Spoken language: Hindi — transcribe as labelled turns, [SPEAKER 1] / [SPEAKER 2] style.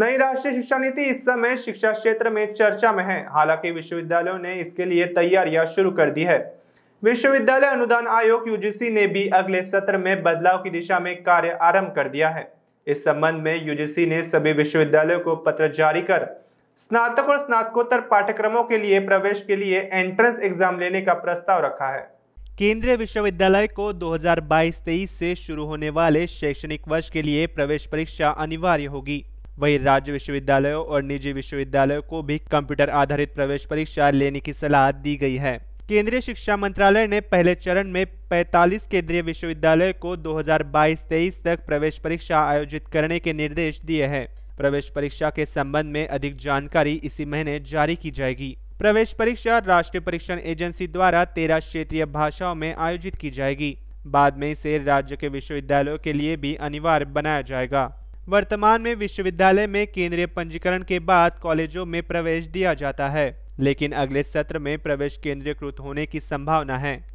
[SPEAKER 1] नई राष्ट्रीय शिक्षा नीति इस समय शिक्षा क्षेत्र में चर्चा में है हालांकि विश्वविद्यालयों ने इसके लिए तैयारियां शुरू कर दी है विश्वविद्यालय अनुदान आयोग यूजीसी ने भी अगले सत्र में बदलाव की दिशा में कार्य आरंभ कर दिया है इस संबंध में यूजीसी ने सभी विश्वविद्यालयों को पत्र जारी कर स्नातक और स्नातकोत्तर पाठ्यक्रमों के लिए प्रवेश के लिए एंट्रेंस एग्जाम लेने का प्रस्ताव रखा है केंद्रीय विश्वविद्यालय को 2022-23 से शुरू होने वाले शैक्षणिक वर्ष के लिए प्रवेश परीक्षा अनिवार्य होगी वहीं राज्य विश्वविद्यालयों और निजी विश्वविद्यालयों को भी कंप्यूटर आधारित प्रवेश परीक्षा लेने की सलाह दी गई है केंद्रीय शिक्षा मंत्रालय ने पहले चरण में 45 केंद्रीय विश्वविद्यालय को 2022-23 तक प्रवेश परीक्षा आयोजित करने के निर्देश दिए हैं प्रवेश परीक्षा के संबंध में अधिक जानकारी इसी महीने जारी की जाएगी प्रवेश परीक्षा राष्ट्रीय परीक्षण एजेंसी द्वारा तेरह क्षेत्रीय भाषाओं में आयोजित की जाएगी बाद में इसे राज्य के विश्वविद्यालयों के लिए भी अनिवार्य बनाया जाएगा वर्तमान में विश्वविद्यालय में केंद्रीय पंजीकरण के बाद कॉलेजों में प्रवेश दिया जाता है लेकिन अगले सत्र में प्रवेश केंद्रीयकृत होने की संभावना है